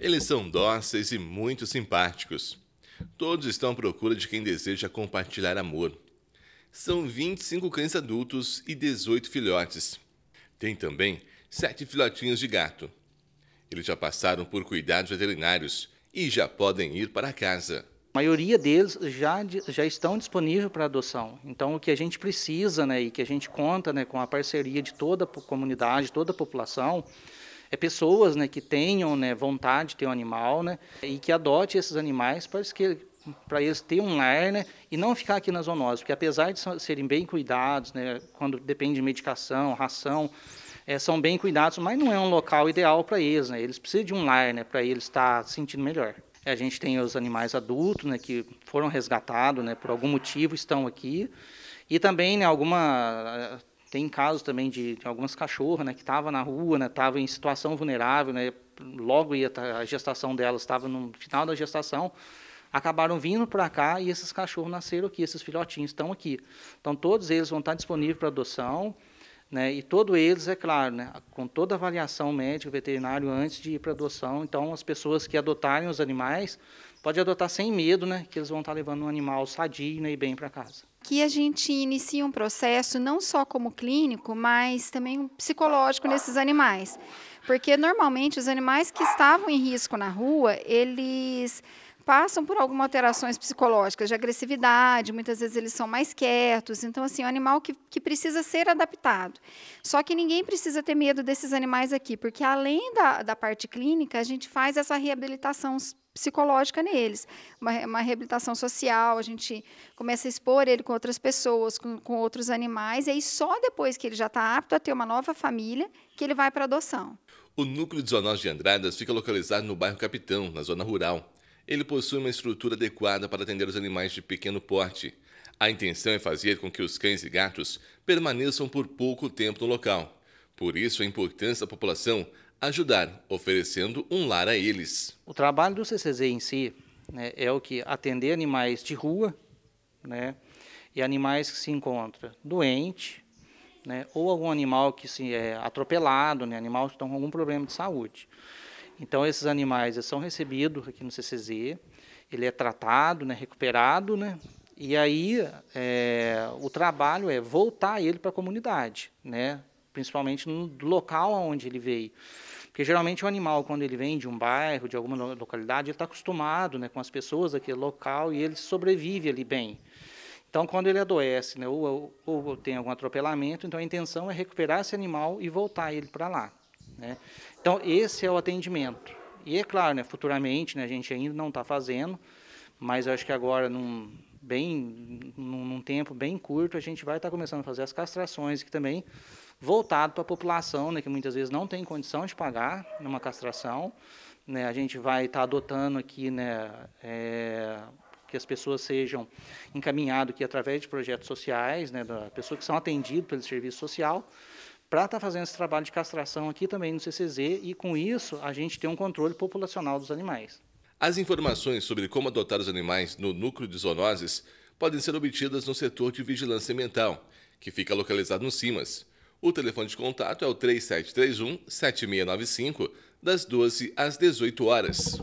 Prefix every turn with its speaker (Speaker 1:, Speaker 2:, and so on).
Speaker 1: Eles são dóceis e muito simpáticos. Todos estão à procura de quem deseja compartilhar amor. São 25 cães adultos e 18 filhotes. Tem também sete filhotinhos de gato. Eles já passaram por cuidados veterinários e já podem ir para casa.
Speaker 2: A maioria deles já, já estão disponíveis para adoção. Então, o que a gente precisa né, e que a gente conta né, com a parceria de toda a comunidade, toda a população, é, pessoas né, que tenham né, vontade de ter um animal né, e que adote esses animais para que para eles ter um lar, né, e não ficar aqui na zoonose, porque apesar de serem bem cuidados, né, quando depende de medicação, ração, é, são bem cuidados, mas não é um local ideal para eles, né, eles precisam de um lar, né, para eles estar se sentindo melhor. A gente tem os animais adultos, né, que foram resgatados, né, por algum motivo estão aqui, e também, né, alguma tem casos também de, de algumas cachorras, né, que estavam na rua, né, estavam em situação vulnerável, né, logo ia a gestação delas estava no final da gestação, acabaram vindo para cá e esses cachorros nasceram aqui, esses filhotinhos estão aqui. Então todos eles vão estar disponíveis para adoção, né? E todos eles, é claro, né? com toda a avaliação médica veterinária antes de ir para adoção. Então as pessoas que adotarem os animais Pode adotar sem medo, né? Que eles vão estar levando um animal
Speaker 3: sadio né, e bem para casa. Aqui a gente inicia um processo não só como clínico, mas também psicológico nesses animais. Porque normalmente os animais que estavam em risco na rua, eles passam por algumas alterações psicológicas de agressividade, muitas vezes eles são mais quietos. Então, assim, é um animal que, que precisa ser adaptado. Só que ninguém precisa ter medo desses animais aqui, porque além da, da parte clínica, a gente faz essa reabilitação psicológica neles, uma, uma reabilitação social, a gente começa a expor ele com outras pessoas, com, com outros animais, e aí só depois que ele já está apto a ter uma nova família que ele vai para adoção.
Speaker 1: O núcleo de zoonose de Andradas fica localizado no bairro Capitão, na zona rural. Ele possui uma estrutura adequada para atender os animais de pequeno porte. A intenção é fazer com que os cães e gatos permaneçam por pouco tempo no local. Por isso, a importância da população ajudar, oferecendo um lar a eles. O trabalho do CCZ em si né, é o que atender animais de rua,
Speaker 2: né, e animais que se encontram doente, né, ou algum animal que se é atropelado, né, animal que estão com algum problema de saúde. Então esses animais são recebidos aqui no CCZ, ele é tratado, né, recuperado, né, e aí é, o trabalho é voltar ele para a comunidade, né, principalmente no local onde ele veio. Porque geralmente o animal, quando ele vem de um bairro, de alguma localidade, ele está acostumado né, com as pessoas daquele local e ele sobrevive ali bem. Então, quando ele adoece né, ou, ou, ou tem algum atropelamento, então a intenção é recuperar esse animal e voltar ele para lá. Né? Então, esse é o atendimento. E é claro, né, futuramente, né, a gente ainda não está fazendo, mas eu acho que agora, num, bem num, num tempo bem curto, a gente vai estar tá começando a fazer as castrações, que também voltado para a população, né, que muitas vezes não tem condição de pagar numa castração. Né, a gente vai estar tá adotando aqui né, é, que as pessoas sejam encaminhadas aqui através de projetos sociais, né, da pessoa que são atendidas pelo serviço social, para estar tá fazendo esse trabalho de castração aqui também no CCZ, e com isso a gente tem um controle populacional dos animais.
Speaker 1: As informações sobre como adotar os animais no núcleo de zoonoses podem ser obtidas no setor de vigilância ambiental, que fica localizado no CIMAS. O telefone de contato é o 3731 7695, das 12 às 18 horas.